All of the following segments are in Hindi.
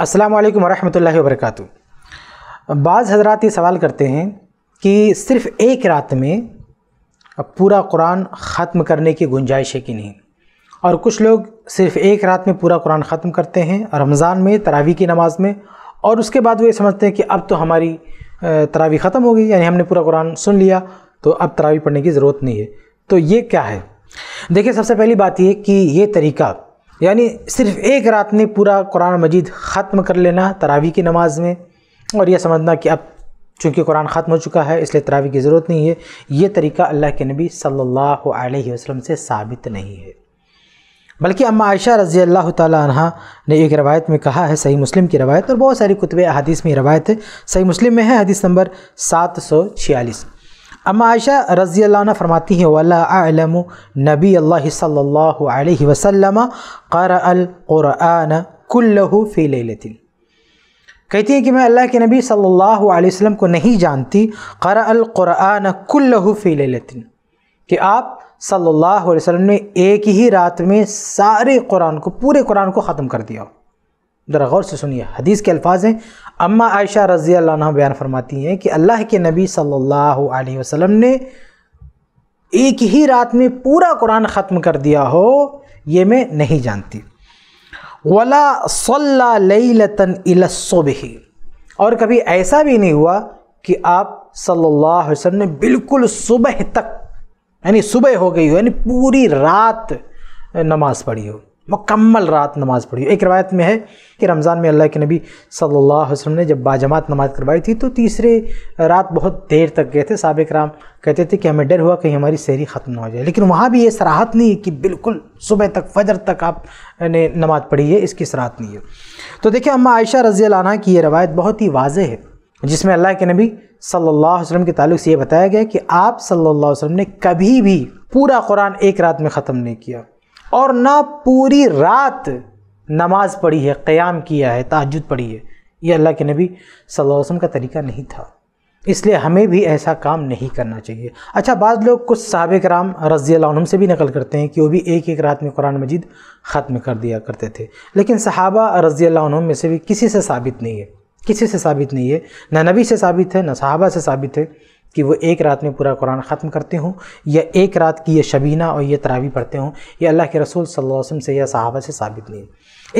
अस्सलाम वालेकुम वरहमतुल्लाहि वबरकत बाज़ हजरात ये सवाल करते हैं कि सिर्फ़ एक रात में पूरा कुरान ख़त्म करने की गुंजाइश है कि नहीं और कुछ लोग सिर्फ़ एक रात में पूरा कुरान ख़त्म करते हैं रमज़ान में तरावी की नमाज़ में और उसके बाद ये समझते हैं कि अब तो हमारी तरावी ख़त्म हो गई यानी हमने पूरा कुरान सुन लिया तो अब तरावी पढ़ने की ज़रूरत नहीं है तो ये क्या है देखिए सबसे पहली बात ये कि ये तरीका यानी सिर्फ एक रात में पूरा कुरान मजीद ख़त्म कर लेना तरावी की नमाज में और यह समझना कि अब चूँकि कुरान ख़त्म हो चुका है इसलिए तरावी की ज़रूरत नहीं है ये तरीका अल्लाह के नबी सल्लल्लाहु अलैहि वसल्लम से साबित नहीं है बल्कि अम्मा आयशा रज़ी अल्लाह तह ने एक रवायत में कहा है सही मुस्लिम की रवायत और बहुत सारी कुतब अदीस में रवायत है सही मुस्लिम में है हदीस नंबर सात सौ छियालीस अम्मा आयशा रज़ी अल्लाह फरमाती हैं वला आलम नबी अल्लाह सल्लल्लाहु अलैहि वसल्लम क़रा अल क़ुरआन कुल्लहु फ़ी लैलतिन कहती हैं कि मैं अल्लाह के नबी सल्लल्लाहु अलैहि वसल्लम को नहीं जानती क़रा अल क़ुरआन कुल्लहु फ़ी लैलतिन कि आप सल्लल्लाहु अलैहि वसल्लम ने एक ही रात में सारे कुरान को पूरे कुरान को ख़त्म कर दिया ज़रा गौर से सुनिए हदीस के अल्फाज हैं अम्मा आयशा रज़ी अल्लाह बयान फरमाती हैं कि अल्लाह के नबी सल्लल्लाहु अलैहि वसल्लम ने एक ही रात में पूरा कुरान ख़त्म कर दिया हो ये मैं नहीं जानती वला सल्ला लतन और कभी ऐसा भी नहीं हुआ कि आप सल्लल्लाहु अलैहि वसल्लम ने बिल्कुल सुबह तक यानी सुबह हो गई हो यानी पूरी रात नमाज़ पढ़ी हो मुकम्मल रात नमाज़ पढ़ी एक रवायत में है कि रमज़ान में अल्लाह के नबी सल्लल्लाहु अलैहि वसल्लम ने जब बाजमात नमाज़ करवाई थी तो तीसरे रात बहुत देर तक गए थे सबक राम कहते थे कि हमें डर हुआ कहीं हमारी सहरी ख़त्म ना हो जाए लेकिन वहाँ भी ये सराहत नहीं है कि बिल्कुल सुबह तक फजर तक आप ने नमाज़ पढ़ी है इसकी सराहत नहीं है तो देखिए अम्मा आयशा रज़ी की ये रवायत बहुत ही वाज है जिसमें अल्लाह के नबी सल्लल्लाहु अलैहि वसल्लम के ताल्लुक से ये बताया गया कि आप सल्लल्लाहु अलैहि वसल्लम ने कभी भी पूरा कुरान एक रात में ख़त्म नहीं किया और ना पूरी रात नमाज पढ़ी है क़याम किया है तहजद पढ़ी है ये अल्लाह के नबी सल्लल्लाहु अलैहि वसल्लम का तरीका नहीं था इसलिए हमें भी ऐसा काम नहीं करना चाहिए अच्छा बाद लोग कुछ सहाब कराम रज़ी हम से भी नकल करते हैं कि वो भी एक एक रात में कुरान मजीद ख़त्म कर दिया करते थे लेकिन सहाबा रज़ी हम में से भी किसी से साबित नहीं है किसी से साबित नहीं है ना नबी से साबित है ना सहाबा से साबित है कि वो एक रात में पूरा कुरान ख़त्म करते हों या एक रात की ये शबीना और ये तरावी पढ़ते हों ये अल्लाह के रसूल सल्लल्लाहु अलैहि वसल्लम से या सहाबा से साबित नहीं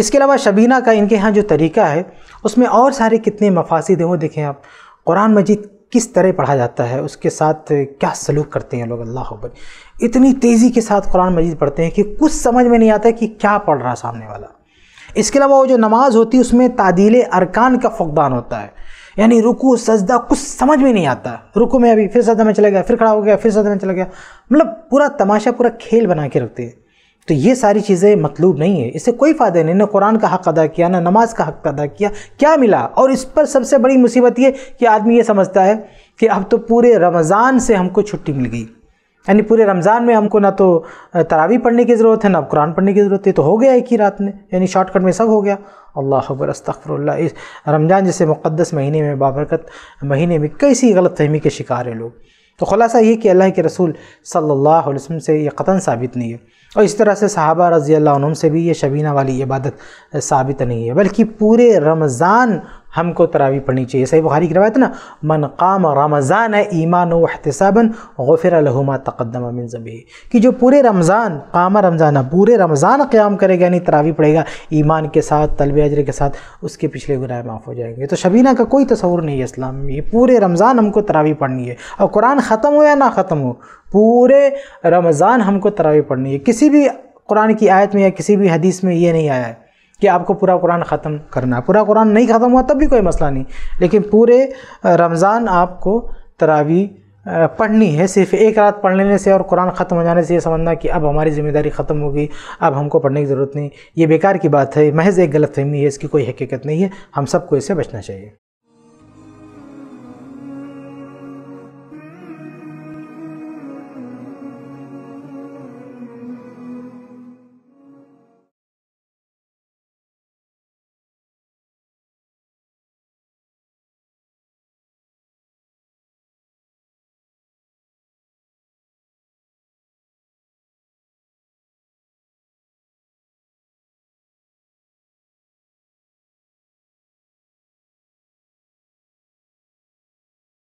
इसके अलावा शबीना का इनके यहाँ जो तरीका है उसमें और सारे कितने मफासिद हैं वो देखें आप कुरान मजीद किस तरह पढ़ा जाता है उसके साथ क्या सलूक करते हैं लोग अल्लाह पर इतनी तेज़ी के साथ कुरान मजीद पढ़ते हैं कि कुछ समझ में नहीं आता कि क्या पढ़ रहा सामने वाला इसके अलावा वो जो नमाज़ होती है उसमें तादील अरकान का फ़ुकदान होता है यानी रुकू सजदा कुछ समझ में नहीं आता रुकू में अभी फिर सजदा में चला गया फिर खड़ा हो गया फिर सजदा में चला गया मतलब पूरा तमाशा पूरा खेल बना के रखते हैं तो ये सारी चीज़ें मतलूब नहीं है इससे कोई फ़ायदा नहीं ना कुरान का हक़ अदा किया ना नमाज का हक़ अदा किया क्या मिला और इस पर सबसे बड़ी मुसीबत ये कि आदमी ये समझता है कि अब तो पूरे रमज़ान से हमको छुट्टी मिल गई यानी पूरे रमज़ान में हमको ना तो तरावी पढ़ने की ज़रूरत है ना कुरान पढ़ने की ज़रूरत है तो हो गया एक ही रात में यानी शॉर्टकट में सब हो गया अल्लाह अकबर अस्तफ़रल्ला इस रमज़ान जैसे मुक़दस महीने में बाबरकत महीने में कैसी गलत फहमी के शिकार हैं लोग तो खुलासा ये कि अल्लाह के रसूल सल्लल्लाहु अलैहि वसल्लम से ये कतन साबित नहीं है और इस तरह से सहाबा रज़ी अल्लाह से भी ये शबीना वाली इबादत साबित नहीं है बल्कि पूरे रमज़ान हमको तरावी पढ़नी चाहिए सही बुखारी की रवायत ना मन काम रमज़ान है ईमान वहतसाबन गफिर लहुमा तकदम मिन जबी कि जो पूरे रमज़ान काम रमज़ान पूरे रमज़ान क़्याम करेगा यानी तरावी पढ़ेगा ईमान के साथ तलब अजर के साथ उसके पिछले गुनाह माफ़ हो जाएंगे तो शबीना का कोई तस्वूर नहीं है इस्लाम में ये पूरे रमज़ान हमको तरावी पढ़नी है और कुरान ख़त्म हो या ना ख़त्म हो पूरे रमज़ान हमको तरावी पढ़नी है किसी भी कुरान की आयत में या किसी भी हदीस में ये नहीं आया है कि आपको पूरा कुरान ख़त्म करना पूरा कुरान नहीं ख़त्म हुआ तब भी कोई मसला नहीं लेकिन पूरे रमज़ान आपको तरावी पढ़नी है सिर्फ एक रात पढ़ लेने से और कुरान ख़त्म हो जाने से ये समझना कि अब हमारी ज़िम्मेदारी ख़त्म होगी अब हमको पढ़ने की ज़रूरत नहीं ये बेकार की बात है महज़ एक गलत फहमी है इसकी कोई हकीकत नहीं है हम सबको इससे बचना चाहिए